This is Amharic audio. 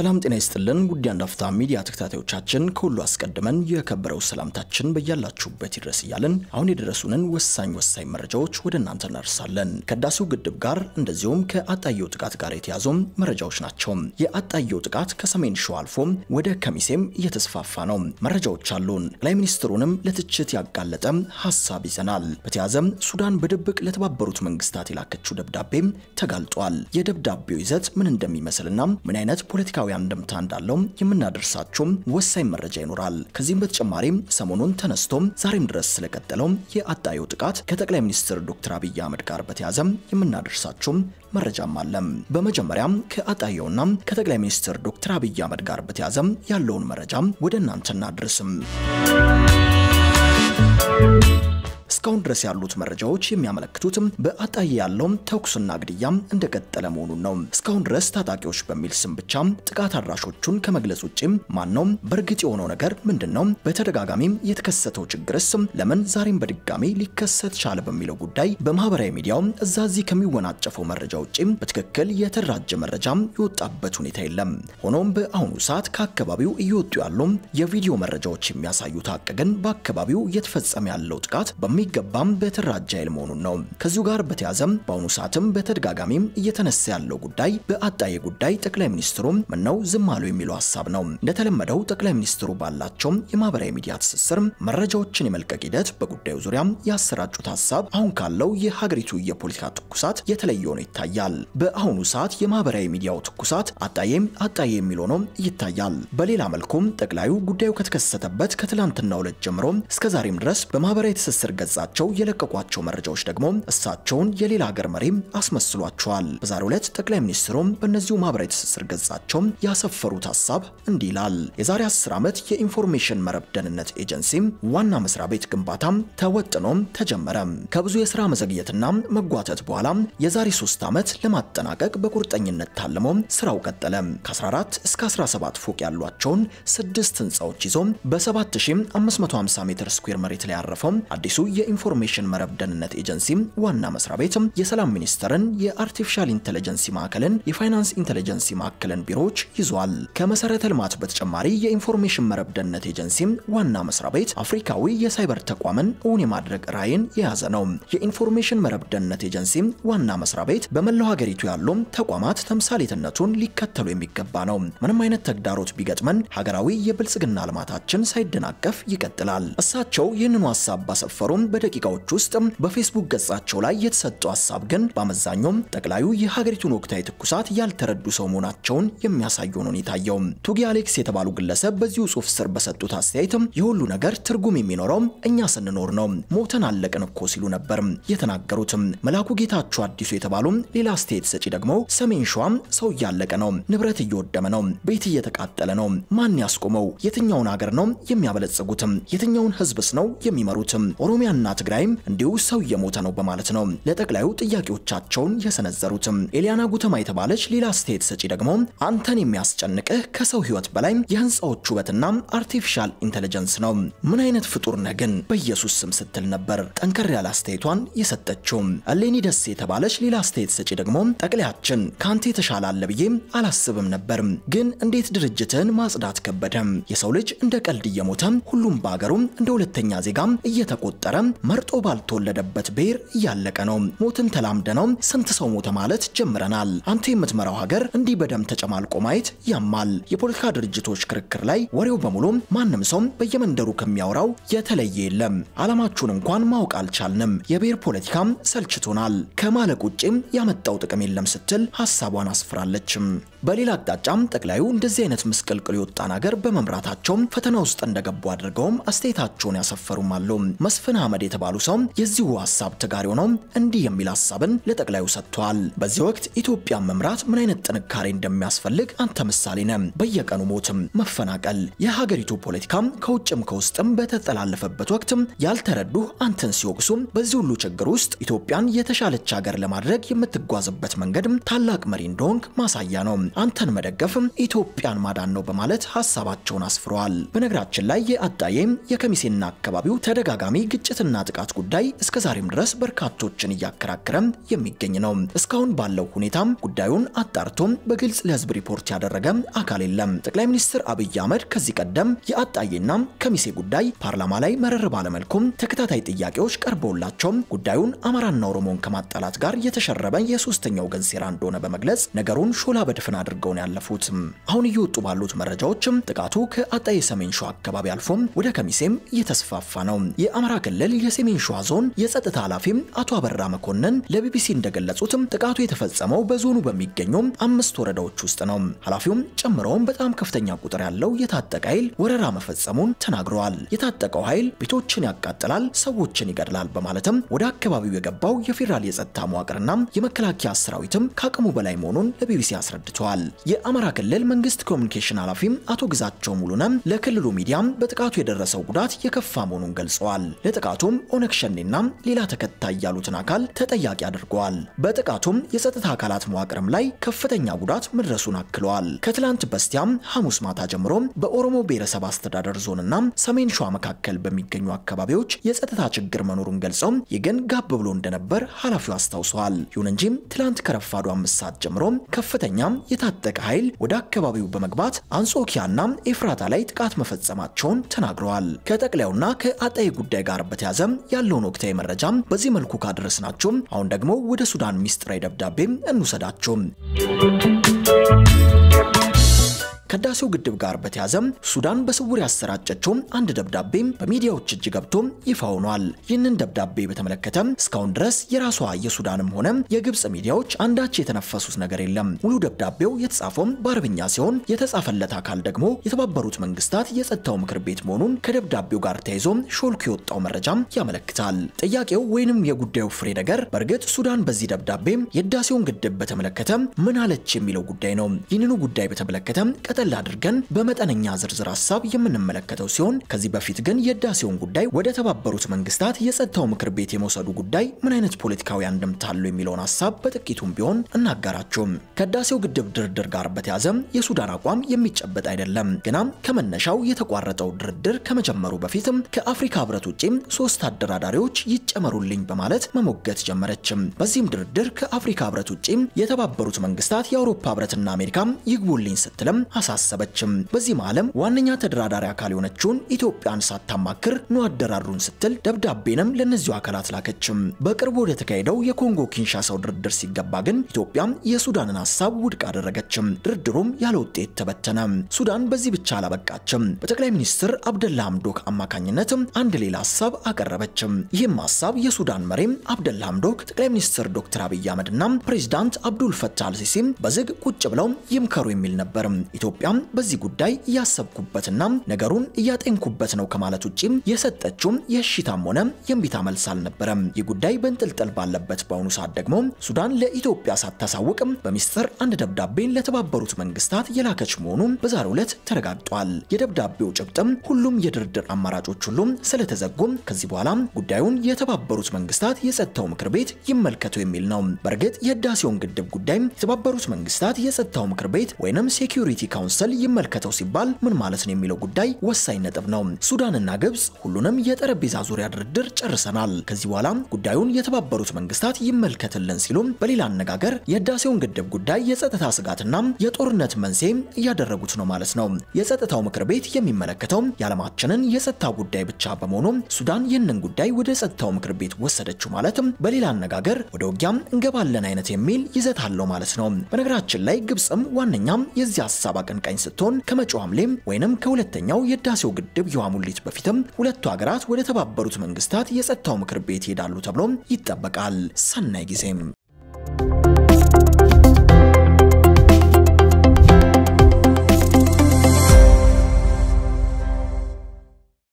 ሰላም ጤና ይስጥልን ውድ አንድ ሚዲያ ተከታታዮቻችን፣ ከሁሉ አስቀድመን የከበረው ሰላምታችን በያላችሁበት ይድረስ እያልን አሁን የደረሱንን ወሳኝ ወሳኝ መረጃዎች ወደ እናንተ እናደርሳለን። ከህዳሴው ግድብ ጋር እንደዚሁም ከአጣየው ጥቃት ጋር የተያዙም መረጃዎች ናቸው። የአጣየው ጥቃት ከሰሜን ሸዋ አልፎ ወደ ከሚሴም እየተስፋፋ ነው። መረጃዎች አሉን። ጠቅላይ ሚኒስትሩንም ለትችት ያጋለጠ ሀሳብ ይዘናል። በተያዘም ሱዳን በድብቅ ለተባበሩት መንግስታት የላከችው ደብዳቤ ተጋልጧል። የደብዳቤው ይዘት ምን እንደሚመስልና ምን አይነት ፖለቲካዊ ፖለቲካዊ አንድምታ እንዳለው የምናደርሳችሁ ወሳኝ መረጃ ይኖራል። ከዚህም በተጨማሪም ሰሞኑን ተነስቶም ዛሬም ድረስ ስለቀጠለው የአጣዩ ጥቃት ከጠቅላይ ሚኒስትር ዶክተር አብይ አህመድ ጋር በተያዘም የምናደርሳችሁ መረጃም አለም። በመጀመሪያም ከአጣየውና ከጠቅላይ ሚኒስትር ዶክተር አብይ አህመድ ጋር በተያዘም ያለውን መረጃ ወደ እናንተ እናድርስም። እስካሁን ድረስ ያሉት መረጃዎች የሚያመለክቱትም በአጣዬ ያለውም ተኩስና ግድያ እንደቀጠለ መሆኑን ነው። እስካሁን ድረስ ታጣቂዎች በሚል ስም ብቻ ጥቃት አድራሾቹን ከመግለጽ ውጭም ማነው፣ በእርግጥ የሆነው ነገር ምንድን ነው፣ በተደጋጋሚም የተከሰተው ችግርስ ለምን ዛሬም በድጋሚ ሊከሰት ቻለ በሚለው ጉዳይ በማህበራዊ ሚዲያው እዛዚህ ከሚወናጨፈው መረጃ ውጭም በትክክል የተደራጀ መረጃም የወጣበት ሁኔታ የለም። ሆኖም በአሁኑ ሰዓት ከአካባቢው እየወጡ ያሉ የቪዲዮ መረጃዎች የሚያሳዩት ሀቅ ግን በአካባቢው እየተፈጸመ ያለው ጥቃት በሚ በሚገባም በተራጀ ኃይል መሆኑን ነው። ከዚሁ ጋር በተያዘም በአሁኑ ሰዓትም በተደጋጋሚም እየተነሳ ያለው ጉዳይ በአጣዬ ጉዳይ ጠቅላይ ሚኒስትሩ ምነው ዝም አሉ የሚለው ሀሳብ ነው። እንደተለመደው ጠቅላይ ሚኒስትሩ ባላቸው የማህበራዊ ሚዲያ ትስስር መረጃዎችን የመልቀቅ ሂደት በጉዳዩ ዙሪያም ያሰራጩት ሀሳብ አሁን ካለው የሀገሪቱ የፖለቲካ ትኩሳት የተለየ ሆኖ ይታያል። በአሁኑ ሰዓት የማህበራዊ ሚዲያው ትኩሳት አጣየም አጣዬ የሚል ሆኖ ይታያል። በሌላ መልኩም ጠቅላዩ ጉዳዩ ከተከሰተበት ከትላንትና ሁለት ጀምሮ እስከ ዛሬም ድረስ በማህበራዊ ትስስር ገጽ ገጻቸው የለቀቋቸው መረጃዎች ደግሞ እሳቸውን የሌላ ሀገር መሪ አስመስሏቸዋል። በዛሬው ዕለት ጠቅላይ ሚኒስትሩም በእነዚሁ ማህበራዊ ትስስር ገጻቸው ያሰፈሩት ሀሳብ እንዲህ ይላል። የዛሬ 10 ዓመት የኢንፎርሜሽን መረብ ደህንነት ኤጀንሲ ዋና መስሪያ ቤት ግንባታ ተወጥኖ ተጀመረ። ከብዙ የስራ መዘግየትና መጓተት በኋላ የዛሬ 3 ዓመት ለማጠናቀቅ በቁርጠኝነት ታልሞ ስራው ቀጠለ። ከ14 እስከ 17 ፎቅ ያሏቸውን ስድስት ህንፃዎች ይዞ በ7550 ሜትር ስኩዌር መሬት ላይ ያረፈው አዲሱ የ የኢንፎርሜሽን መረብ ደህንነት ኤጀንሲ ዋና መስሪያ ቤት፣ የሰላም ሚኒስቴርን፣ የአርቲፊሻል ኢንተለጀንሲ ማዕከልን፣ የፋይናንስ ኢንተለጀንሲ ማዕከልን ቢሮዎች ይዟል። ከመሰረተ ልማት በተጨማሪ የኢንፎርሜሽን መረብ ደህንነት ኤጀንሲ ዋና መስሪያ ቤት አፍሪካዊ የሳይበር ተቋምን እውን የማድረግ ራዕይን የያዘ ነው። የኢንፎርሜሽን መረብ ደህንነት ኤጀንሲ ዋና መስሪያ ቤት በመላው ሀገሪቱ ያሉ ተቋማት ተምሳሌትነቱን ሊከተሉ የሚገባ ነው። ምንም አይነት ተግዳሮት ቢገጥመን ሀገራዊ የብልጽግና ልማታችን ሳይደናቀፍ ይቀጥላል። እሳቸው ይህንኑ ሀሳብ ባሰፈሩም በ ደቂቃዎች ውስጥ በፌስቡክ ገጻቸው ላይ የተሰጠው ሀሳብ ግን በአመዛኙም ጠቅላዩ የሀገሪቱን ወቅታዊ ትኩሳት ያልተረዱ ሰው መሆናቸውን የሚያሳዩ ነው የታየው። ቱጊ አሌክስ የተባሉ ግለሰብ በዚሁ ጽሁፍ ስር በሰጡት አስተያየትም የሁሉ ነገር ትርጉም የሚኖረው እኛ ስንኖር ነው፣ ሞተን አለቅን እኮ ሲሉ ነበር የተናገሩት። መላኩ ጌታቸው አዲሱ የተባሉ ሌላ አስተያየት ሰጪ ደግሞ ሰሜን ሸዋም ሰው እያለቀ ነው፣ ንብረት እየወደመ ነው፣ ቤት እየተቃጠለ ነው፣ ማን ያስቆመው? የትኛውን ሀገር ነው የሚያበለጽጉት? የትኛውን ህዝብስ ነው የሚመሩት? ኦሮሚያና ትግራይም እንዲሁ ሰው እየሞተ ነው በማለት ነው ለጠቅላዩ ጥያቄዎቻቸውን የሰነዘሩትም። ኤሊያና ጉተማ የተባለች ሌላ አስተያየት ሰጪ ደግሞ አንተን የሚያስጨንቅህ ከሰው ህይወት በላይ የህንፃዎች ውበትና አርቲፊሻል ኢንቴሊጀንስ ነው። ምን አይነት ፍጡር ነህ ግን በኢየሱስ ስም ስትል ነበር ጠንከር ያለ አስተያየቷን የሰጠችው። እሌኒ ደሴ የተባለች ሌላ አስተያየት ሰጪ ደግሞ ጠቅላያችን ከአንተ የተሻለ አለ ብዬ አላስብም ነበር፣ ግን እንዴት ድርጅትን ማጽዳት ከበደ? የሰው ልጅ እንደ ቀልድ እየሞተ ሁሉም በሀገሩ እንደ ሁለተኛ ዜጋ እየተቆጠረ መርጦ ባልተወለደበት ብሔር እያለቀ ነው። ሞትን ተላምደ ነው ስንት ሰው ሞተ ማለት ጀምረናል። አንተ የምትመራው ሀገር እንዲህ በደም ተጨማልቆ ማየት ያማል። የፖለቲካ ድርጅቶች ክርክር ላይ ወሬው በሙሉ ማንም ሰው በየመንደሩ ከሚያወራው የተለየ የለም። አላማችሁን እንኳን ማወቅ አልቻልንም። የብሔር ፖለቲካም ሰልችቶናል። ከማለቅ ውጪም ያመጣው ጥቅም የለም ስትል ሀሳቧን አስፍራለችም። በሌላ አቅጣጫም ጠቅላዩ እንደዚህ አይነት ምስቅልቅል የወጣን ሀገር በመምራታቸውም ፈተና ውስጥ እንደገቡ አድርገውም አስተያየታቸውን ያሰፈሩም አሉ። መስፍን አህመድ የተባሉ ሰው የዚሁ ሀሳብ ተጋሪ ሆነው እንዲህ የሚል ሀሳብን ለጠቅላዩ ሰጥተዋል። በዚህ ወቅት ኢትዮጵያን መምራት ምን አይነት ጥንካሬ እንደሚያስፈልግ አንተ ምሳሌ ነ በየቀኑ ሞትም፣ መፈናቀል፣ የሀገሪቱ ፖለቲካም ከውጭም ከውስጥም በተጠላለፈበት ወቅትም ያልተረዱ አንተን ሲወቅሱ በዚህ ሁሉ ችግር ውስጥ ኢትዮጵያን የተሻለች ሀገር ለማድረግ የምትጓዝበት መንገድም ታላቅ መሪ እንደሆንክ ማሳያ ነው። አንተን መደገፍም ኢትዮጵያን ማዳን ነው በማለት ሀሳባቸውን አስፍረዋል። በነገራችን ላይ የአጣዬም የከሚሴና አካባቢው ተደጋጋሚ ግጭትና ጥቃት ጉዳይ እስከዛሬም ድረስ በርካቶችን እያከራከረም የሚገኝ ነው። እስካሁን ባለው ሁኔታም ጉዳዩን አጣርቶም በግልጽ ለህዝብ ሪፖርት ያደረገ አካል የለም። ጠቅላይ ሚኒስትር አብይ አህመድ ከዚህ ቀደም የአጣዬና ከሚሴ ጉዳይ ፓርላማ ላይ መረር ባለመልኩም ተከታታይ ጥያቄዎች ቀርበውላቸውም ጉዳዩን አማራና ኦሮሞን ከማጣላት ጋር የተሸረበ የሶስተኛው ወገን ሴራ እንደሆነ በመግለጽ ነገሩን ሾላ በድፍና አድርገው ነው ያለፉት። አሁን እየወጡ ባሉት መረጃዎችም ጥቃቱ ከአጣዬ ሰሜን ሸዋ አካባቢ አልፎም ወደ ከሚሴም እየተስፋፋ ነው። የአማራ ክልል የሰሜን ሸዋ ዞን የጸጥታ ኃላፊም አቶ አበራ መኮንን ለቢቢሲ እንደገለጹትም ጥቃቱ የተፈጸመው በዞኑ በሚገኙ አምስት ወረዳዎች ውስጥ ነው። ኃላፊውም ጨምረውም በጣም ከፍተኛ ቁጥር ያለው የታጠቀ ኃይል ወረራ መፈጸሙን ተናግረዋል። የታጠቀው ኃይል ቤቶችን ያቃጥላል፣ ሰዎችን ይገድላል በማለትም ወደ አካባቢው የገባው የፌዴራል የጸጥታ መዋቅርና የመከላከያ ሰራዊትም ከአቅሙ በላይ መሆኑን ለቢቢሲ አስረድቷል። ገልጸዋል። የአማራ ክልል መንግስት ኮሚኒኬሽን ኃላፊም አቶ ግዛቸው ሙሉነም ለክልሉ ሚዲያም በጥቃቱ የደረሰው ጉዳት የከፋ መሆኑን ገልጸዋል። ለጥቃቱም ኦነግ ሸኔና ሌላ ተከታይ ያሉትን አካል ተጠያቂ አድርገዋል። በጥቃቱም የጸጥታ አካላት መዋቅርም ላይ ከፍተኛ ጉዳት መድረሱን አክለዋል። ከትላንት በስቲያም ሐሙስ ማታ ጀምሮ በኦሮሞ ብሔረሰብ አስተዳደር ዞንና ሰሜን ሸዋ መካከል በሚገኙ አካባቢዎች የጸጥታ ችግር መኖሩን ገልጸው የገን ጋብ ብሎ እንደነበር ኃላፊው አስታውሰዋል። ይሁን እንጂ ትላንት ከረፋዱ አምስት ሰዓት ጀምሮ ከፍተኛ የታጠቀ ኃይል ወደ አካባቢው በመግባት አንጾኪያና ኤፍራታ ላይ ጥቃት መፈጸማቸውን ተናግረዋል። ከጠቅላዩና ከአጣዬ ጉዳይ ጋር በተያዘ ያለውን ወቅታዊ መረጃም በዚህ መልኩ ካደረስናቸው አሁን ደግሞ ወደ ሱዳን ሚስጥራዊ ደብዳቤ እንውሰዳቸው። ከህዳሴው ግድብ ጋር በተያዘም ሱዳን በስውር ያሰራጨችው አንድ ደብዳቤ በሚዲያዎች እጅ ገብቶ ይፋ ሆኗል። ይህንን ደብዳቤ በተመለከተ እስካሁን ድረስ የራሷ የሱዳንም ሆነ የግብፅ ሚዲያዎች አንዳች የተነፈሱት ነገር የለም። ሙሉ ደብዳቤው የተጻፈውም በአረብኛ ሲሆን የተጻፈለት አካል ደግሞ የተባበሩት መንግስታት የጸጥታው ምክር ቤት መሆኑን ከደብዳቤው ጋር ተያይዞ ሾልኩ የወጣው መረጃም ያመለክታል። ጥያቄው ወይንም የጉዳዩ ፍሬ ነገር በእርግጥ ሱዳን በዚህ ደብዳቤ የህዳሴውን ግድብ በተመለከተ ምን አለች የሚለው ጉዳይ ነው። ይህንኑ ጉዳይ በተመለከተ ጠቅለል አድርገን በመጠነኛ ዝርዝር ሀሳብ የምንመለከተው ሲሆን ከዚህ በፊት ግን የህዳሴውን ጉዳይ ወደ ተባበሩት መንግስታት የጸጥታው ምክር ቤት የመውሰዱ ጉዳይ ምን አይነት ፖለቲካዊ አንድምታ አለው የሚለውን ሀሳብ በጥቂቱም ቢሆን እናጋራቸውም። ከህዳሴው ግድብ ድርድር ጋር በተያዘም የሱዳን አቋም የሚጨበጥ አይደለም። ግናም ከመነሻው የተቋረጠው ድርድር ከመጀመሩ በፊትም ከአፍሪካ ህብረት ውጪም ሶስት አደራዳሪዎች ይጨመሩልኝ በማለት መሞገት ጀመረችም። በዚህም ድርድር ከአፍሪካ ህብረት ውጪም የተባበሩት መንግስታት የአውሮፓ ህብረትና አሜሪካም ይግቡልኝ ስትልም አሳ አሳሰበችም። በዚህም ዓለም ዋነኛ ተደራዳሪ አካል የሆነችውን ኢትዮጵያን ሳታማክር ነው አደራሩን ስትል ደብዳቤንም ለእነዚሁ አካላት ላከችም። በቅርቡ ወደ ተካሄደው የኮንጎ ኪንሻሳው ድርድር ሲገባ ግን ኢትዮጵያም የሱዳንን ሀሳብ ውድቅ አደረገችም። ድርድሩም ያለ ውጤት ተበተነ። ሱዳን በዚህ ብቻ አላበቃችም። በጠቅላይ ሚኒስትር አብደላ ሐምዶክ አማካኝነት አንድ ሌላ ሀሳብ አቀረበችም። ይህም ሀሳብ የሱዳን መሪም አብደላ ሐምዶክ ጠቅላይ ሚኒስትር ዶክተር አብይ አህመድና ፕሬዚዳንት አብዱል ፈታህ አልሲሲም በዝግ ቁጭ ብለው ይምከሩ የሚል ነበር። ኢትዮጵያ ኢትዮጵያም በዚህ ጉዳይ እያሰብኩበትና ነገሩን እያጤንኩበት ነው ከማለት ውጪም የሰጠችውም የእሽታም ሆነ የእምቢታ መልስ አልነበረም። ይህ ጉዳይ በንጥልጥል ባለበት በአሁኑ ሰዓት ደግሞ ሱዳን ለኢትዮጵያ ሳታሳውቅም በሚስጥር አንድ ደብዳቤን ለተባበሩት መንግስታት የላከች መሆኑን በዛሬው ዕለት ተረጋግጧል። የደብዳቤው ጭብጥም ሁሉም የድርድር አማራጮች ሁሉም ስለተዘጉም ከዚህ በኋላ ጉዳዩን የተባበሩት መንግስታት የጸጥታው ምክር ቤት ይመልከቱ የሚል ነው። በእርግጥ የህዳሴውን ግድብ ጉዳይም የተባበሩት መንግስታት የጸጥታው ምክር ቤት ወይንም ሴኩሪቲ ካውንስል ካውንስል ይመልከተው ሲባል ምን ማለት ነው የሚለው ጉዳይ ወሳኝ ነጥብ ነው። ሱዳንና ግብጽ ሁሉንም የጠረጴዛ ዙሪያ ድርድር ጨርሰናል፣ ከዚህ በኋላ ጉዳዩን የተባበሩት መንግስታት ይመልከትልን ሲሉም በሌላ አነጋገር የህዳሴውን ግድብ ጉዳይ የጸጥታ ስጋትና የጦርነት መንስኤ እያደረጉት ነው ማለት ነው። የጸጥታው ምክር ቤት የሚመለከተው የዓለማችንን የጸጥታ ጉዳይ ብቻ በመሆኑ ሱዳን ይህንን ጉዳይ ወደ ጸጥታው ምክር ቤት ወሰደችው ማለት በሌላ አነጋገር ወደ ውጊያም እንገባለን አይነት የሚል ይዘት አለው ማለት ነው። በነገራችን ላይ ግብጽም ዋነኛም የዚህ ሀሳብ አቀን አቀንቃኝ ስትሆን ከመጪው ሐምሌም ወይንም ከሁለተኛው የህዳሴው ግድብ የውሃ ሙሊት በፊትም ሁለቱ ሀገራት ወደ ተባበሩት መንግስታት የጸጥታው ምክር ቤት ይሄዳሉ ተብሎም ይጠበቃል። ሰናይ ጊዜም